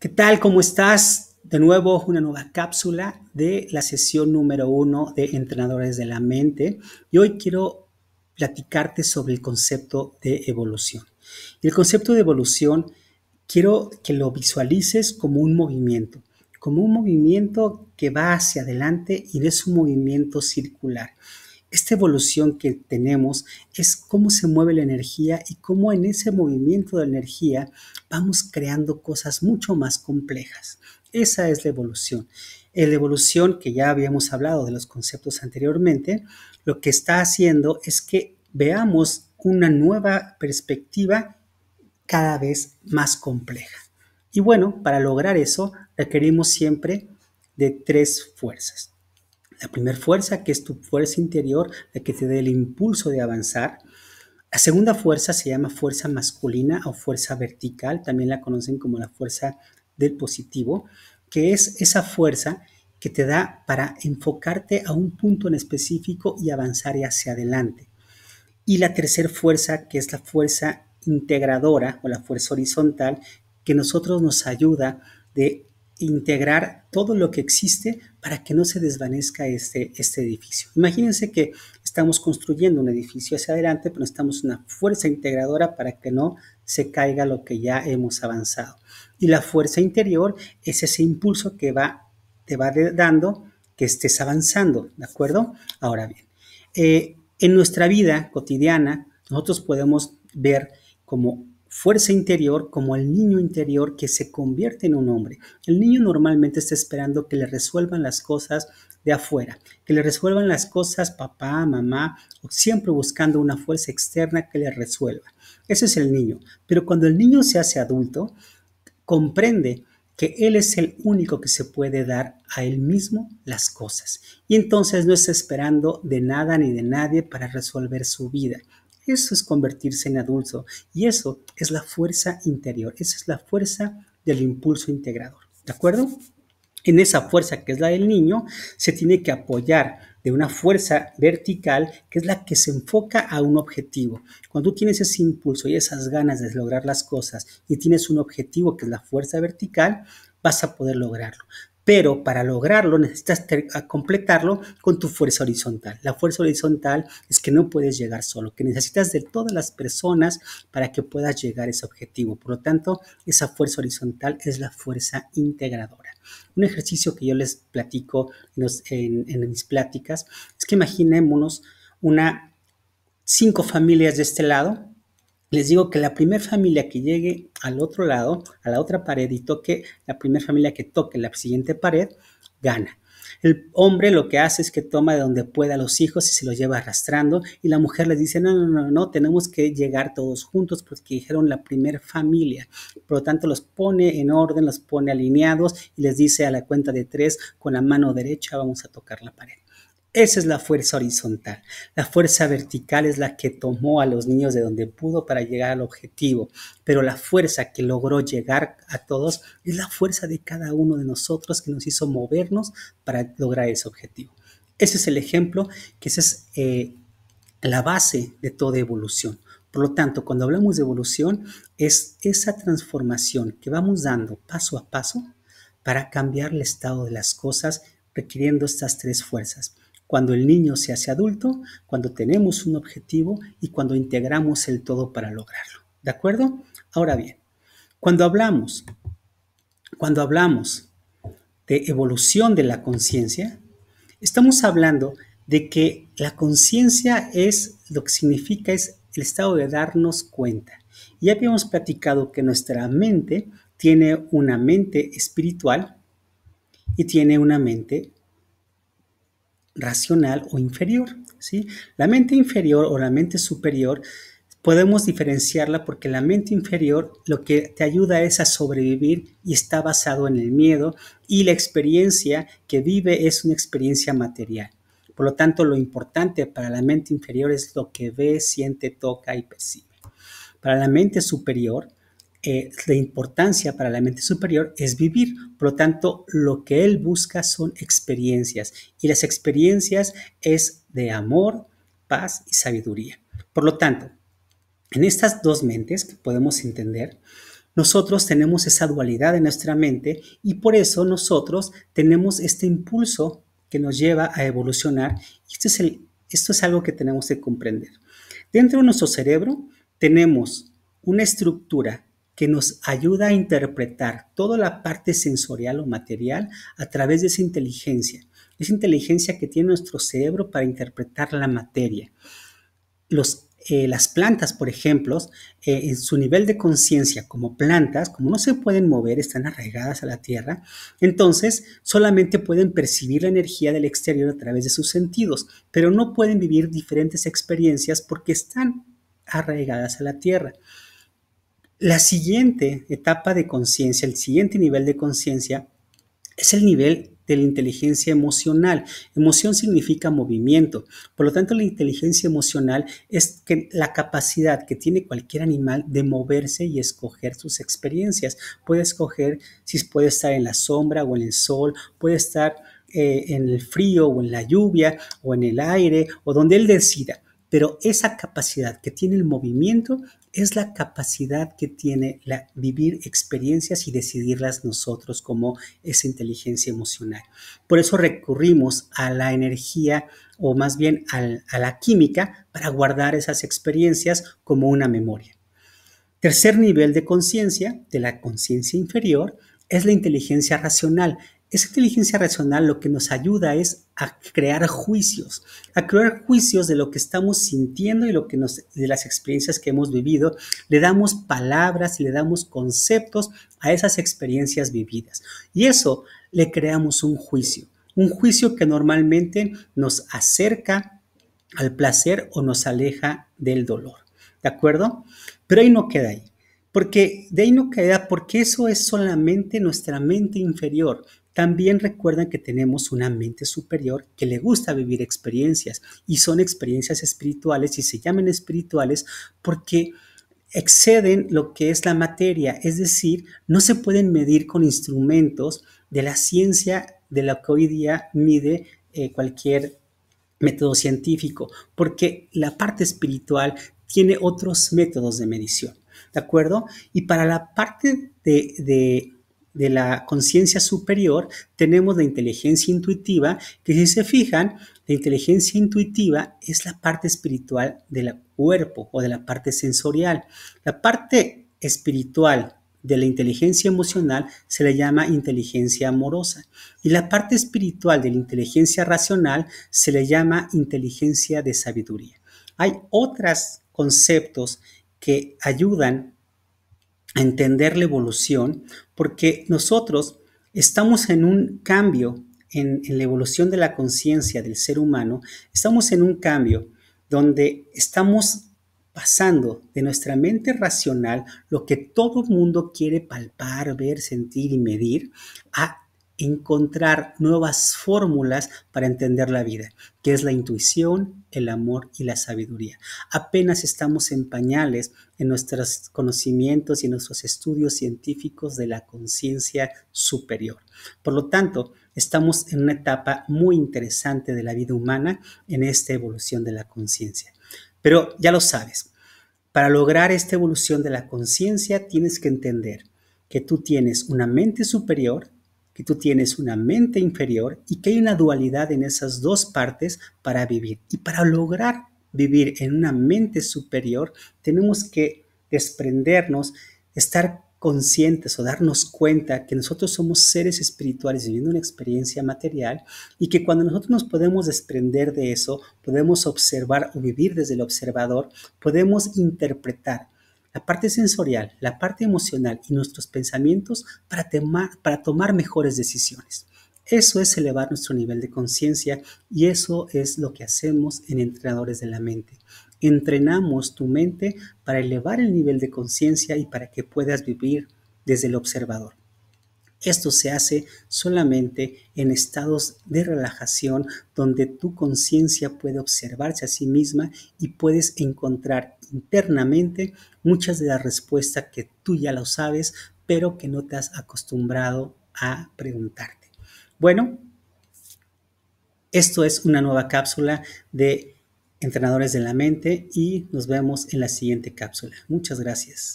¿Qué tal? ¿Cómo estás? De nuevo, una nueva cápsula de la sesión número uno de Entrenadores de la Mente. Y hoy quiero platicarte sobre el concepto de evolución. el concepto de evolución quiero que lo visualices como un movimiento, como un movimiento que va hacia adelante y es un movimiento circular. Esta evolución que tenemos es cómo se mueve la energía y cómo en ese movimiento de energía vamos creando cosas mucho más complejas. Esa es la evolución. La evolución que ya habíamos hablado de los conceptos anteriormente, lo que está haciendo es que veamos una nueva perspectiva cada vez más compleja. Y bueno, para lograr eso requerimos siempre de tres fuerzas. La primera fuerza, que es tu fuerza interior, la que te dé el impulso de avanzar. La segunda fuerza se llama fuerza masculina o fuerza vertical, también la conocen como la fuerza del positivo, que es esa fuerza que te da para enfocarte a un punto en específico y avanzar hacia adelante. Y la tercera fuerza, que es la fuerza integradora o la fuerza horizontal, que nosotros nos ayuda de integrar todo lo que existe para que no se desvanezca este, este edificio. Imagínense que estamos construyendo un edificio hacia adelante, pero estamos una fuerza integradora para que no se caiga lo que ya hemos avanzado. Y la fuerza interior es ese impulso que va, te va dando que estés avanzando, ¿de acuerdo? Ahora bien, eh, en nuestra vida cotidiana nosotros podemos ver como fuerza interior como el niño interior que se convierte en un hombre. El niño normalmente está esperando que le resuelvan las cosas de afuera, que le resuelvan las cosas papá, mamá, o siempre buscando una fuerza externa que le resuelva. Ese es el niño. Pero cuando el niño se hace adulto, comprende que Él es el único que se puede dar a Él mismo las cosas. Y entonces no está esperando de nada ni de nadie para resolver su vida. Eso es convertirse en adulto y eso es la fuerza interior, esa es la fuerza del impulso integrador. ¿De acuerdo? En esa fuerza que es la del niño, se tiene que apoyar de una fuerza vertical que es la que se enfoca a un objetivo. Cuando tú tienes ese impulso y esas ganas de lograr las cosas y tienes un objetivo que es la fuerza vertical, vas a poder lograrlo pero para lograrlo necesitas ah, completarlo con tu fuerza horizontal. La fuerza horizontal es que no puedes llegar solo, que necesitas de todas las personas para que puedas llegar a ese objetivo. Por lo tanto, esa fuerza horizontal es la fuerza integradora. Un ejercicio que yo les platico en, mis pláticas es que imaginémonos una cinco familias de este lado les digo que la primera familia que llegue al otro lado, a la otra pared y toque, la primera familia que toque la siguiente pared, gana. El hombre lo que hace es que toma de donde pueda los hijos y se los lleva arrastrando y la mujer les dice, no, no, no, no, tenemos que llegar todos juntos porque dijeron la primera familia. Por lo tanto, los pone en orden, los pone alineados y les dice a la cuenta de tres, con la mano derecha vamos a tocar la pared. Esa es la fuerza horizontal. La fuerza vertical es la que tomó a los niños de donde pudo para llegar al objetivo, pero la fuerza que logró llegar a todos es la fuerza de cada uno de nosotros que nos hizo movernos para lograr ese objetivo. Ese es el ejemplo, que esa es eh, la base de toda evolución. Por lo tanto, cuando hablamos de evolución, es esa transformación que vamos dando paso a paso para cambiar el estado de las cosas requiriendo estas tres fuerzas cuando el niño se hace adulto, cuando tenemos un objetivo y cuando integramos el todo para lograrlo. ¿De acuerdo? Ahora bien, cuando hablamos, cuando hablamos de evolución de la conciencia, estamos hablando de que la conciencia es lo que significa es el estado de darnos cuenta. Ya habíamos platicado que nuestra mente tiene una mente espiritual y tiene una mente racional o inferior. ¿sí? La mente inferior o la mente superior podemos diferenciarla porque la mente inferior lo que te ayuda es a sobrevivir y está basado en el miedo y la experiencia que vive es una experiencia material. Por lo tanto, lo importante para la mente inferior es lo que ve, siente, toca y percibe. Para la mente superior, de eh, importancia para la mente superior es vivir. Por lo tanto, lo que él busca son experiencias y las experiencias es de amor, paz y sabiduría. Por lo tanto, en estas dos mentes que podemos entender, nosotros tenemos esa dualidad en nuestra mente y por eso nosotros tenemos este impulso que nos lleva a evolucionar. Y esto es algo que tenemos que comprender. Dentro de nuestro cerebro tenemos una estructura que nos ayuda a interpretar toda la parte sensorial o material a través de esa inteligencia. Esa inteligencia que tiene nuestro cerebro para interpretar la materia. Eh, las plantas, por ejemplo, eh, en su nivel de conciencia como plantas, como no se pueden mover, están arraigadas a la tierra, entonces solamente pueden percibir la energía del exterior a través de sus sentidos, pero no pueden vivir diferentes experiencias porque están arraigadas a la tierra. La siguiente etapa de conciencia, el siguiente nivel de conciencia, es el nivel de la inteligencia emocional. Emoción significa movimiento. Por lo tanto, la inteligencia emocional es que la capacidad que tiene cualquier animal de moverse y escoger sus experiencias. Puede escoger si puede estar en la sombra o en el sol, puede estar eh, en el frío o en la lluvia o en el aire o donde él decida. Pero esa capacidad que tiene el movimiento es la capacidad que tiene la vivir experiencias y decidirlas nosotros como esa inteligencia emocional. Por eso recurrimos a la energía o más bien a la química para guardar esas experiencias como una memoria. Tercer nivel de conciencia, de la conciencia inferior, es la inteligencia racional, esa inteligencia racional lo que nos ayuda es a crear juicios, a crear juicios de lo que estamos sintiendo y lo que de las experiencias que hemos vivido. Le damos palabras y le damos conceptos a esas experiencias vividas. Y eso le creamos un juicio, un juicio que normalmente nos acerca al placer o nos aleja del dolor. ¿De acuerdo? Pero ahí no queda ahí. Porque de ahí no queda, porque eso es solamente nuestra mente inferior, también recuerdan que tenemos una mente superior que le gusta vivir experiencias y son experiencias espirituales y se llaman espirituales porque exceden lo que es la materia, es decir, no se pueden medir con instrumentos de la ciencia de lo que hoy día mide eh, cualquier método científico, porque la parte espiritual tiene otros métodos de medición, ¿de acuerdo? Y para la parte de de la conciencia superior, tenemos la inteligencia intuitiva, que si se fijan, la inteligencia intuitiva es la parte espiritual del cuerpo o de la parte sensorial. La parte espiritual de la inteligencia emocional se le llama inteligencia amorosa y la parte espiritual de la inteligencia racional se le llama inteligencia de sabiduría. Hay otros conceptos que ayudan a entender la evolución, porque nosotros estamos en un cambio en, la evolución de la conciencia del ser humano, estamos en un cambio donde estamos pasando de nuestra mente racional, lo que todo mundo quiere palpar, ver, sentir y medir, a encontrar nuevas fórmulas para entender la vida, que es la intuición, el amor y la sabiduría. Apenas estamos en pañales en nuestros conocimientos y en nuestros estudios científicos de la conciencia superior. Por lo tanto, estamos en una etapa muy interesante de la vida humana en esta evolución de la conciencia. Pero ya lo sabes, para lograr esta evolución de la conciencia tienes que entender que tú tienes una mente superior tú tienes una mente inferior y que hay una dualidad en esas dos partes para vivir. Y para lograr vivir en una mente superior, tenemos que desprendernos, estar conscientes o darnos cuenta que nosotros somos seres espirituales viviendo una experiencia material y que cuando nosotros nos podemos desprender de eso, podemos observar o vivir desde el observador, podemos interpretar la parte sensorial, la parte emocional y nuestros pensamientos para, tomar mejores decisiones. Eso es elevar nuestro nivel de conciencia y eso es lo que hacemos en entrenadores de la mente. Entrenamos tu mente para elevar el nivel de conciencia y para que puedas vivir desde el observador. Esto se hace solamente en estados de relajación donde tu conciencia puede observarse a sí misma y puedes encontrar internamente muchas de las respuestas que tú ya lo sabes, pero que no te has acostumbrado a preguntarte. Bueno, esto es una nueva cápsula de entrenadores de la mente y nos vemos en la siguiente cápsula. Muchas gracias.